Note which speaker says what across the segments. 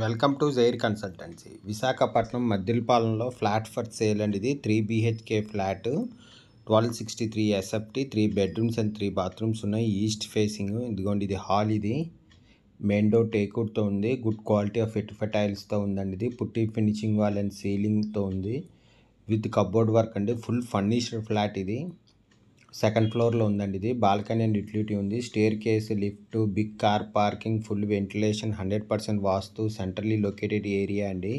Speaker 1: welcome to Jair consultancy Visakhapatnam మద్దిలపాలెంలో flat for sale and ఇది three BHK flat twelve sixty three SFT three bedrooms and three bathrooms ఉన్నాయి east facing ఇదిగోండి ఇది hall ఇది main door టేకూట్తో ఉంది గుడ్ క్వాలిటీ ఆఫ్ ఇటుఫ టైల్స్తో ఉందండి ఇది పుట్టి ఫినిషింగ్ వాల్ అండ్ సీలింగ్తో ఉంది విత్ కబోర్డ్ వర్క్ అండి ఫుల్ ఫర్నిష్డ్ ఫ్లాట్ ఇది సెకండ్ ఫ్లోర్లో ఉందండి ఇది బాల్కనీ అండ్ యూటిలిటీ ఉంది staircase lift big car parking full ventilation hundred percent vastu centrally located area అండి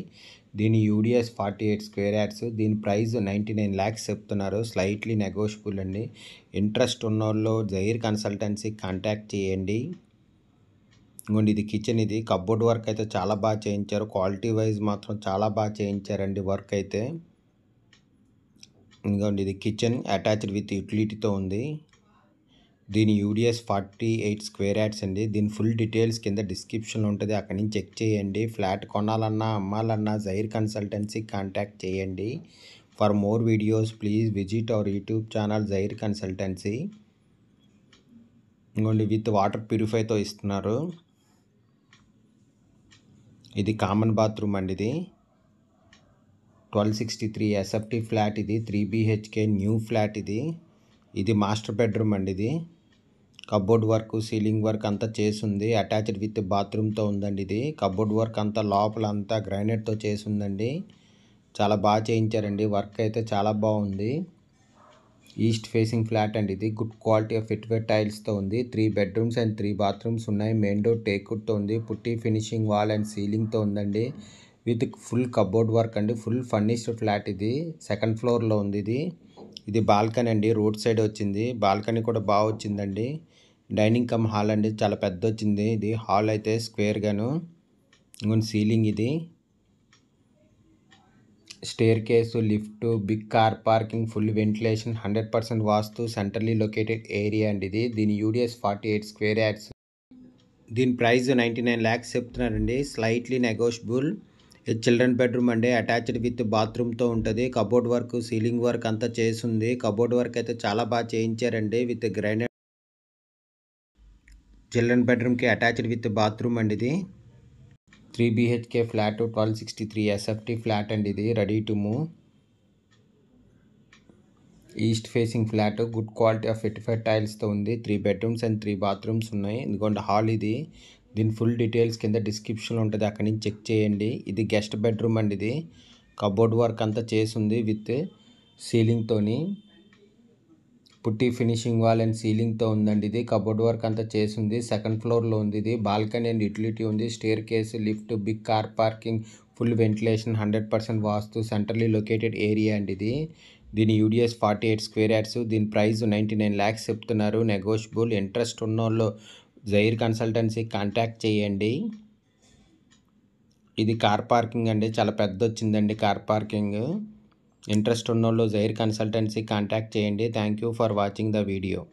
Speaker 1: దీని UDS forty eight square yards దీని ప్రైస్ నైంటీ నైన్ ల్యాక్స్ చెప్తున్నారు స్లైట్లీ నెగోషియబుల్ అండి ఇంట్రెస్ట్ ఉన్న వాళ్ళు జైర్ కన్సల్టెన్సీ కాంటాక్ట్ చేయండి ఇంకోండి ఇది కిచెన్ ఇది కబ్బోర్డ్ వర్క్ అయితే చాలా బాగా చేయించారు క్వాలిటీ వైజ్ మాత్రం చాలా బాగా చేయించారండి వర్క్ అయితే ఇదిగోండి ఇది కిచెన్ అటాచ్డ్ విత్ యూటిలిటీతో ఉంది దీని UDS forty eight square yards అండి దీని ఫుల్ డీటెయిల్స్ కింద డిస్క్రిప్షన్లో ఉంటుంది అక్కడి నుంచి చెక్ చేయండి ఫ్లాట్ కొనాలన్నా అమ్మాలన్నా జైర్ కన్సల్టెన్సీ కాంటాక్ట్ చేయండి for more videos please visit our YouTube channel Jair consultancy ఇంకోండి విత్ వాటర్ ప్యూరిఫైతో ఇస్తున్నారు ఇది కామన్ బాత్రూమ్ అండి ఇది twelve sixty three SFT flat ఇది త్రీ బీహెచ్కే న్యూ ఫ్లాట్ ఇది ఇది మాస్టర్ బెడ్రూమ్ అండి ఇది కబోర్డ్ వర్క్ సీలింగ్ వర్క్ అంతా చేసింది అటాచ్డ్ విత్ బాత్రూమ్తో ఉందండి ఇది కబోర్డ్ వర్క్ అంతా లోపల అంతా గ్రానైట్తో చేసిందండి చాలా బాగా చేయించారండి వర్క్ అయితే చాలా బాగుంది ఈస్ట్ ఫేసింగ్ ఫ్లాట్ అండి ఇది గుడ్ క్వాలిటీ ఆఫ్ ఫిట్వేర్ టైల్స్తో ఉంది three bedrooms and three bathrooms ఉన్నాయి మెయిన్ డోర్ టేకుడ్తో ఉంది పుట్టి ఫినిషింగ్ వాల్ అండ్ సీలింగ్తో ఉందండి విత్ ఫుల్ కబోర్డ్ వర్క్ అండి ఫుల్ ఫర్నిష్డ్ ఫ్లాట్ ఇది సెకండ్ ఫ్లోర్లో ఉంది ఇది ఇది బాల్కనీ అండి రోడ్ సైడ్ వచ్చింది బాల్కనీ కూడా బాగా వచ్చిందండి డైనింగ్ కమ్ హాల్ అండి చాలా పెద్ద వచ్చింది ఇది హాల్ అయితే స్క్వేర్గాను ఇంకొన్ని సీలింగ్ ఇది staircase lift big car parking full ventilation hundred percent vastu centrally located area అండి ఇది దీని UDS forty eight square yards దీని ప్రైస్ నైంటీ నైన్ ల్యాక్స్ చెప్తున్నారండి స్లైట్లీ నెగోషియబుల్ ఇది చిల్డ్రన్ బెడ్రూమ్ అండి అటాచ్డ్ విత్ బాత్రూమ్తో ఉంటుంది కబోర్డ్ వర్క్ సీలింగ్ వర్క్ అంతా చేసింది కబోర్డ్ వర్క్ అయితే చాలా బాగా చేయించారండి విత్ గ్రైండర్ చిల్డ్రన్ బెడ్రూమ్కి అటాచ్డ్ విత్ బాత్రూమ్ అండి ఇది three BHK flat twelve sixty three SFT flat అండి ఇది ready to move east facing flat good quality of eighty five టైల్స్తో ఉంది three bedrooms and three bathrooms ఉన్నాయి ఎందుకంటే హాల్ ఇది దీని ఫుల్ డీటెయిల్స్ కింద డిస్క్రిప్షన్లో ఉంటుంది అక్కడి నుంచి చెక్ చేయండి ఇది గెస్ట్ బెడ్రూమ్ అండి ఇది కబోర్డ్ వర్క్ అంతా చేసింది విత్ సీలింగ్తోని పుట్టి ఫినిషింగ్ వాల్ అండ్ సీలింగ్తో ఉందండి ఇది కబోర్డ్ వర్క్ అంతా చేసింది సెకండ్ ఫ్లోర్లో ఉంది ఇది బాల్కనీ అండ్ యూటిలిటీ ఉంది staircase lift big car parking full ventilation hundred percent vastu centrally located area అండి ఇది దీని UDS forty eight square yards దీని ప్రైస్ నైంటీ నైన్ ల్యాక్స్ చెప్తున్నారు నెగోషియబుల్ ఇంట్రెస్ట్ ఉన్న వాళ్ళు జైర్ కన్సల్టెన్సీ కాంటాక్ట్ చేయండి ఇది కార్ పార్కింగ్ అండి చాలా పెద్ద వచ్చిందండి కార్ పార్కింగ్ ఇంట్రెస్ట్ ఉన్నోళ్ళు జైర్ కన్సల్టెన్సీ కాంటాక్ట్ చేయండి thank you for watching the video